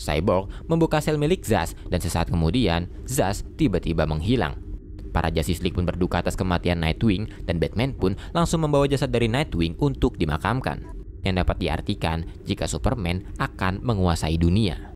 Cyborg membuka sel milik Zaz dan sesaat kemudian Zaz tiba-tiba menghilang. Para Justice League pun berduka atas kematian Nightwing dan Batman pun langsung membawa jasad dari Nightwing untuk dimakamkan. Yang dapat diartikan jika Superman akan menguasai dunia.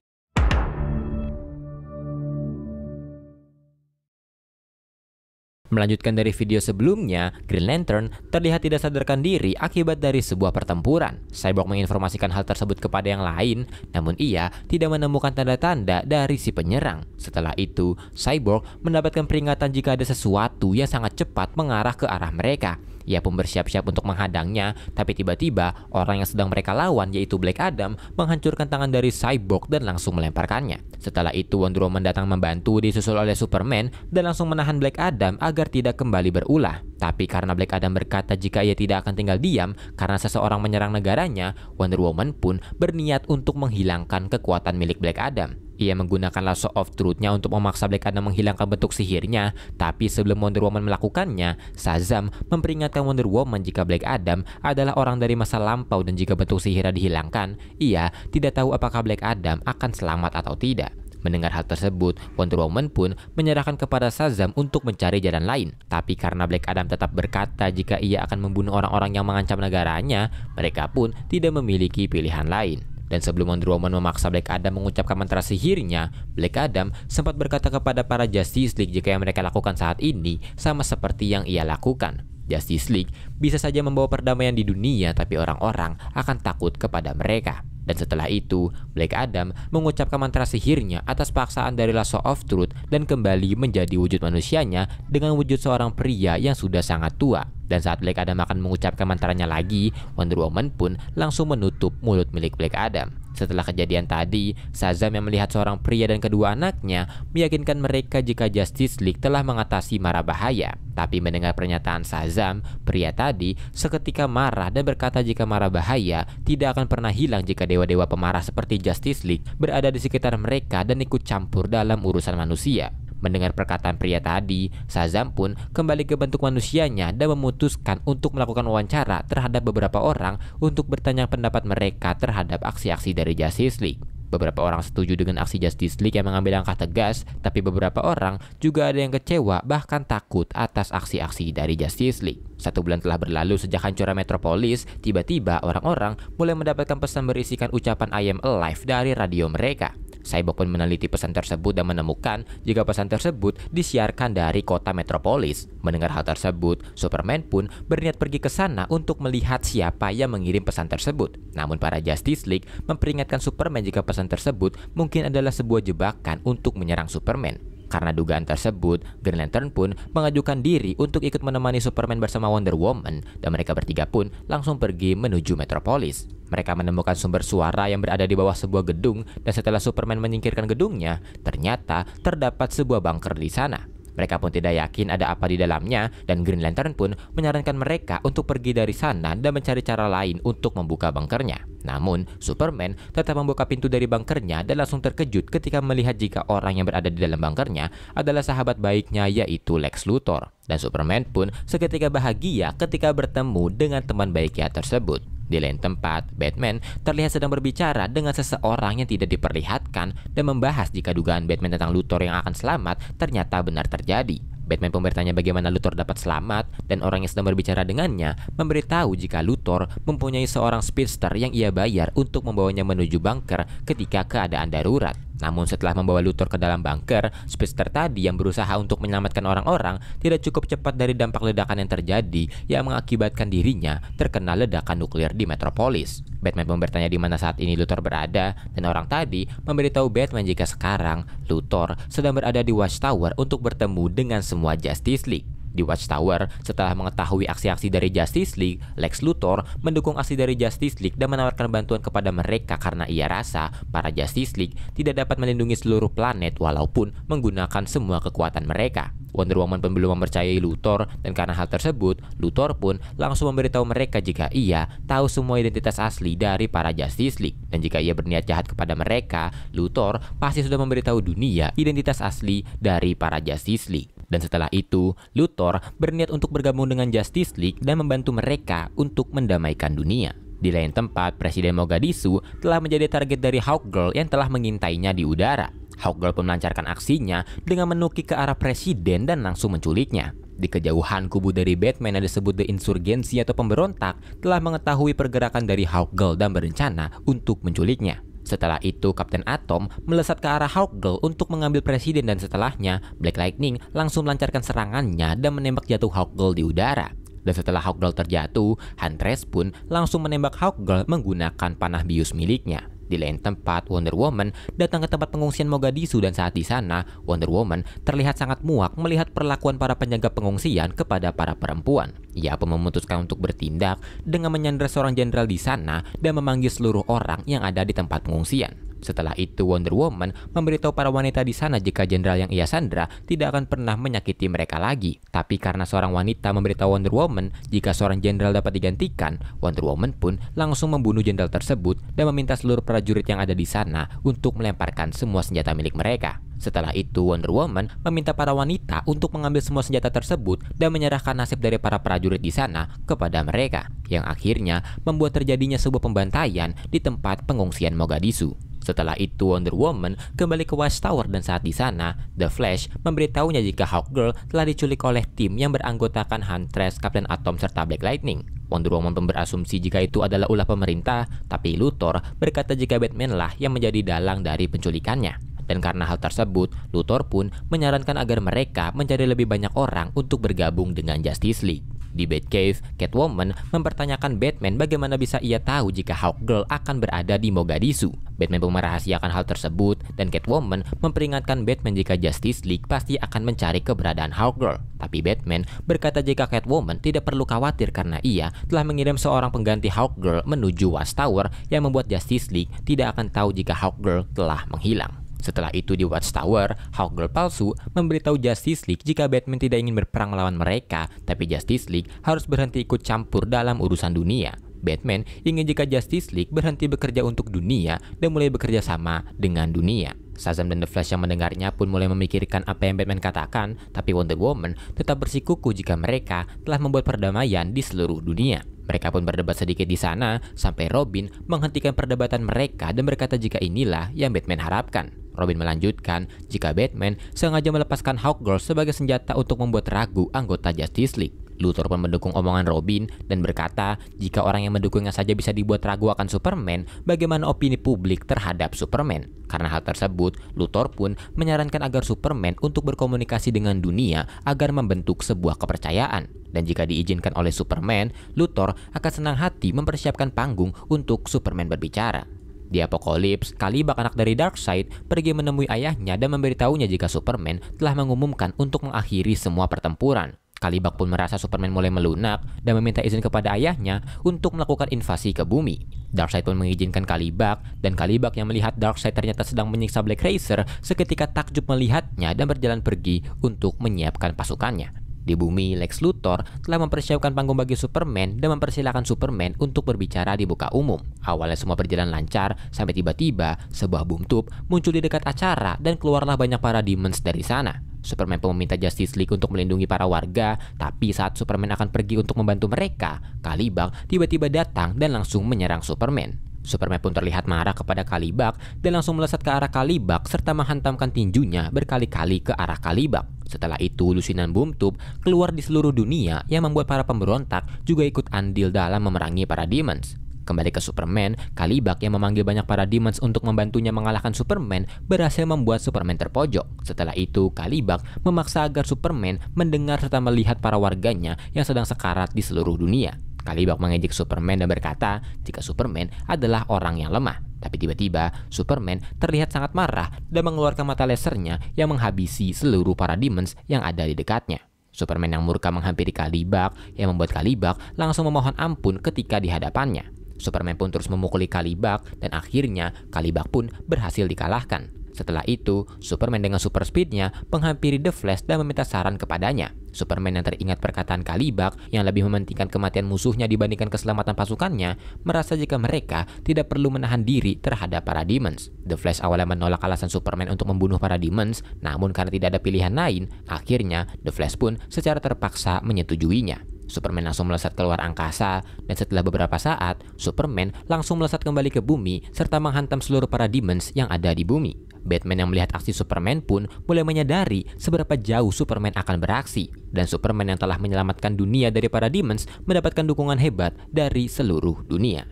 Melanjutkan dari video sebelumnya, Green Lantern terlihat tidak sadarkan diri akibat dari sebuah pertempuran. Cyborg menginformasikan hal tersebut kepada yang lain, namun ia tidak menemukan tanda-tanda dari si penyerang. Setelah itu, Cyborg mendapatkan peringatan jika ada sesuatu yang sangat cepat mengarah ke arah mereka. Ia pun bersiap-siap untuk menghadangnya, tapi tiba-tiba orang yang sedang mereka lawan yaitu Black Adam menghancurkan tangan dari Cyborg dan langsung melemparkannya. Setelah itu Wonder Woman datang membantu disusul oleh Superman dan langsung menahan Black Adam agar tidak kembali berulah. Tapi karena Black Adam berkata jika ia tidak akan tinggal diam karena seseorang menyerang negaranya, Wonder Woman pun berniat untuk menghilangkan kekuatan milik Black Adam. Ia menggunakan lasso of truth-nya untuk memaksa Black Adam menghilangkan bentuk sihirnya, tapi sebelum Wonder Woman melakukannya, Shazam memperingatkan Wonder Woman jika Black Adam adalah orang dari masa lampau dan jika bentuk sihirnya dihilangkan, ia tidak tahu apakah Black Adam akan selamat atau tidak. Mendengar hal tersebut, Wonder Woman pun menyerahkan kepada Shazam untuk mencari jalan lain. Tapi karena Black Adam tetap berkata jika ia akan membunuh orang-orang yang mengancam negaranya, mereka pun tidak memiliki pilihan lain. Dan sebelum Wonder Woman memaksa Black Adam mengucapkan mantra sihirnya, Black Adam sempat berkata kepada para Justice League jika yang mereka lakukan saat ini sama seperti yang ia lakukan. Justice League bisa saja membawa perdamaian di dunia tapi orang-orang akan takut kepada mereka. Dan setelah itu, Black Adam mengucapkan mantra sihirnya atas paksaan dari Lasso of Truth dan kembali menjadi wujud manusianya dengan wujud seorang pria yang sudah sangat tua. Dan saat Black Adam akan mengucapkan mantranya lagi, Wonder Woman pun langsung menutup mulut milik Black Adam. Setelah kejadian tadi, Sazam yang melihat seorang pria dan kedua anaknya meyakinkan mereka jika Justice League telah mengatasi mara bahaya. Tapi mendengar pernyataan Sazam, pria tadi seketika marah dan berkata jika mara bahaya tidak akan pernah hilang jika dewa-dewa pemarah seperti Justice League berada di sekitar mereka dan ikut campur dalam urusan manusia. Mendengar perkataan pria tadi, Sazam pun kembali ke bentuk manusianya dan memutuskan untuk melakukan wawancara terhadap beberapa orang untuk bertanya pendapat mereka terhadap aksi-aksi dari Justice League. Beberapa orang setuju dengan aksi Justice League yang mengambil langkah tegas, tapi beberapa orang juga ada yang kecewa bahkan takut atas aksi-aksi dari Justice League. Satu bulan telah berlalu sejak hancuran Metropolis, tiba-tiba orang-orang mulai mendapatkan pesan berisikan ucapan I am alive dari radio mereka. Cyborg pun meneliti pesan tersebut dan menemukan jika pesan tersebut disiarkan dari kota metropolis. Mendengar hal tersebut, Superman pun berniat pergi ke sana untuk melihat siapa yang mengirim pesan tersebut. Namun para Justice League memperingatkan Superman jika pesan tersebut mungkin adalah sebuah jebakan untuk menyerang Superman. Karena dugaan tersebut, Green Lantern pun mengajukan diri untuk ikut menemani Superman bersama Wonder Woman dan mereka bertiga pun langsung pergi menuju Metropolis. Mereka menemukan sumber suara yang berada di bawah sebuah gedung dan setelah Superman menyingkirkan gedungnya, ternyata terdapat sebuah bunker di sana. Mereka pun tidak yakin ada apa di dalamnya dan Green Lantern pun menyarankan mereka untuk pergi dari sana dan mencari cara lain untuk membuka bunkernya. Namun, Superman tetap membuka pintu dari bunkernya dan langsung terkejut ketika melihat jika orang yang berada di dalam bunkernya adalah sahabat baiknya yaitu Lex Luthor. Dan Superman pun seketika bahagia ketika bertemu dengan teman baiknya tersebut. Di lain tempat, Batman terlihat sedang berbicara dengan seseorang yang tidak diperlihatkan dan membahas jika dugaan Batman tentang Luthor yang akan selamat ternyata benar terjadi. Batman pun bertanya bagaimana Luthor dapat selamat dan orang yang sedang berbicara dengannya memberitahu jika Luthor mempunyai seorang speedster yang ia bayar untuk membawanya menuju bunker ketika keadaan darurat. Namun setelah membawa Luthor ke dalam bunker, Spister tadi yang berusaha untuk menyelamatkan orang-orang tidak cukup cepat dari dampak ledakan yang terjadi yang mengakibatkan dirinya terkena ledakan nuklir di Metropolis. Batman pun bertanya di mana saat ini Luthor berada dan orang tadi memberitahu Batman jika sekarang Luthor sedang berada di Watchtower untuk bertemu dengan semua Justice League. Di Watchtower, setelah mengetahui aksi-aksi dari Justice League, Lex Luthor mendukung aksi dari Justice League dan menawarkan bantuan kepada mereka karena ia rasa para Justice League tidak dapat melindungi seluruh planet walaupun menggunakan semua kekuatan mereka. Wonder Woman pun belum mempercayai Luthor dan karena hal tersebut, Luthor pun langsung memberitahu mereka jika ia tahu semua identitas asli dari para Justice League dan jika ia berniat jahat kepada mereka, Luthor pasti sudah memberitahu dunia identitas asli dari para Justice League. Dan setelah itu, Luthor berniat untuk bergabung dengan Justice League dan membantu mereka untuk mendamaikan dunia. Di lain tempat, Presiden Mogadishu telah menjadi target dari Hawk Girl yang telah mengintainya di udara. Hawkgirl pun melancarkan aksinya dengan menukik ke arah Presiden dan langsung menculiknya. Di kejauhan, kubu dari Batman yang disebut The Insurgency atau pemberontak telah mengetahui pergerakan dari Hawk Girl dan berencana untuk menculiknya. Setelah itu, Kapten Atom melesat ke arah Hawkgirl untuk mengambil presiden dan setelahnya, Black Lightning langsung melancarkan serangannya dan menembak jatuh Hawkgirl di udara. Dan setelah Hawkgirl terjatuh, Huntress pun langsung menembak Hawkgirl menggunakan panah bius miliknya. Di lain tempat, Wonder Woman datang ke tempat pengungsian Mogadishu dan saat di sana, Wonder Woman terlihat sangat muak melihat perlakuan para penjaga pengungsian kepada para perempuan. Ia pun memutuskan untuk bertindak dengan menyandra seorang jenderal di sana dan memanggil seluruh orang yang ada di tempat pengungsian. Setelah itu, Wonder Woman memberitahu para wanita di sana jika jenderal yang ia sandra tidak akan pernah menyakiti mereka lagi. Tapi karena seorang wanita memberitahu Wonder Woman jika seorang jenderal dapat digantikan, Wonder Woman pun langsung membunuh jenderal tersebut dan meminta seluruh prajurit yang ada di sana untuk melemparkan semua senjata milik mereka. Setelah itu, Wonder Woman meminta para wanita untuk mengambil semua senjata tersebut dan menyerahkan nasib dari para prajurit di sana kepada mereka, yang akhirnya membuat terjadinya sebuah pembantaian di tempat pengungsian Mogadishu. Setelah itu Wonder Woman kembali ke West Tower dan saat di sana, The Flash memberitahunya jika Hawkgirl telah diculik oleh tim yang beranggotakan Huntress, Captain Atom, serta Black Lightning. Wonder Woman pun berasumsi jika itu adalah ulah pemerintah, tapi Luthor berkata jika Batmanlah yang menjadi dalang dari penculikannya. Dan karena hal tersebut, Luthor pun menyarankan agar mereka mencari lebih banyak orang untuk bergabung dengan Justice League. Di Batcave, Catwoman mempertanyakan Batman bagaimana bisa ia tahu jika Hulk Girl akan berada di Mogadishu. Batman pun merahasiakan hal tersebut dan Catwoman memperingatkan Batman jika Justice League pasti akan mencari keberadaan Hulk Girl. Tapi Batman berkata jika Catwoman tidak perlu khawatir karena ia telah mengirim seorang pengganti Hulk Girl menuju Watchtower yang membuat Justice League tidak akan tahu jika Hulk Girl telah menghilang. Setelah itu di Watchtower, Hawkgirl palsu memberitahu Justice League jika Batman tidak ingin berperang melawan mereka, tapi Justice League harus berhenti ikut campur dalam urusan dunia. Batman ingin jika Justice League berhenti bekerja untuk dunia dan mulai bekerja sama dengan dunia. Shazam dan The Flash yang mendengarnya pun mulai memikirkan apa yang Batman katakan, tapi Wonder Woman tetap bersikuku jika mereka telah membuat perdamaian di seluruh dunia. Mereka pun berdebat sedikit di sana, sampai Robin menghentikan perdebatan mereka dan berkata jika inilah yang Batman harapkan. Robin melanjutkan, jika Batman sengaja melepaskan Hawkgirl sebagai senjata untuk membuat ragu anggota Justice League. Luthor pun mendukung omongan Robin dan berkata, jika orang yang mendukungnya saja bisa dibuat ragu akan Superman, bagaimana opini publik terhadap Superman? Karena hal tersebut, Luthor pun menyarankan agar Superman untuk berkomunikasi dengan dunia agar membentuk sebuah kepercayaan. Dan jika diizinkan oleh Superman, Luthor akan senang hati mempersiapkan panggung untuk Superman berbicara. Di Apokolips, Kalibak anak dari Darkseid pergi menemui ayahnya dan memberitahunya jika Superman telah mengumumkan untuk mengakhiri semua pertempuran. Kalibak pun merasa Superman mulai melunak dan meminta izin kepada ayahnya untuk melakukan invasi ke bumi. Darkseid pun mengizinkan Kalibak, dan Kalibak yang melihat Darkseid ternyata sedang menyiksa Black Racer seketika takjub melihatnya dan berjalan pergi untuk menyiapkan pasukannya. Di bumi, Lex Luthor telah mempersiapkan panggung bagi Superman dan mempersilahkan Superman untuk berbicara di buka umum. Awalnya semua berjalan lancar, sampai tiba-tiba sebuah boom tube muncul di dekat acara dan keluarlah banyak para demons dari sana. Superman pun meminta Justice League untuk melindungi para warga, tapi saat Superman akan pergi untuk membantu mereka, Kalibang tiba-tiba datang dan langsung menyerang Superman. Superman pun terlihat marah kepada Kalibak dan langsung melesat ke arah Kalibak serta menghantamkan tinjunya berkali-kali ke arah Kalibak. Setelah itu, lusinan Boomtube keluar di seluruh dunia yang membuat para pemberontak juga ikut andil dalam memerangi para demons. Kembali ke Superman, Kalibak yang memanggil banyak para demons untuk membantunya mengalahkan Superman berhasil membuat Superman terpojok. Setelah itu, Kalibak memaksa agar Superman mendengar serta melihat para warganya yang sedang sekarat di seluruh dunia. Kalibak mengejek Superman dan berkata jika Superman adalah orang yang lemah. Tapi tiba-tiba, Superman terlihat sangat marah dan mengeluarkan mata lasernya yang menghabisi seluruh para demons yang ada di dekatnya. Superman yang murka menghampiri Kalibak yang membuat Kalibak langsung memohon ampun ketika di hadapannya. Superman pun terus memukuli Kalibak dan akhirnya Kalibak pun berhasil dikalahkan. Setelah itu, Superman dengan super speednya menghampiri The Flash dan meminta saran kepadanya. Superman yang teringat perkataan Kalibak yang lebih mementingkan kematian musuhnya dibandingkan keselamatan pasukannya, merasa jika mereka tidak perlu menahan diri terhadap para demons. The Flash awalnya menolak alasan Superman untuk membunuh para demons, namun karena tidak ada pilihan lain, akhirnya The Flash pun secara terpaksa menyetujuinya. Superman langsung melesat keluar angkasa, dan setelah beberapa saat, Superman langsung melesat kembali ke bumi serta menghantam seluruh para demons yang ada di bumi. Batman yang melihat aksi Superman pun mulai menyadari seberapa jauh Superman akan beraksi, dan Superman yang telah menyelamatkan dunia dari para demons mendapatkan dukungan hebat dari seluruh dunia.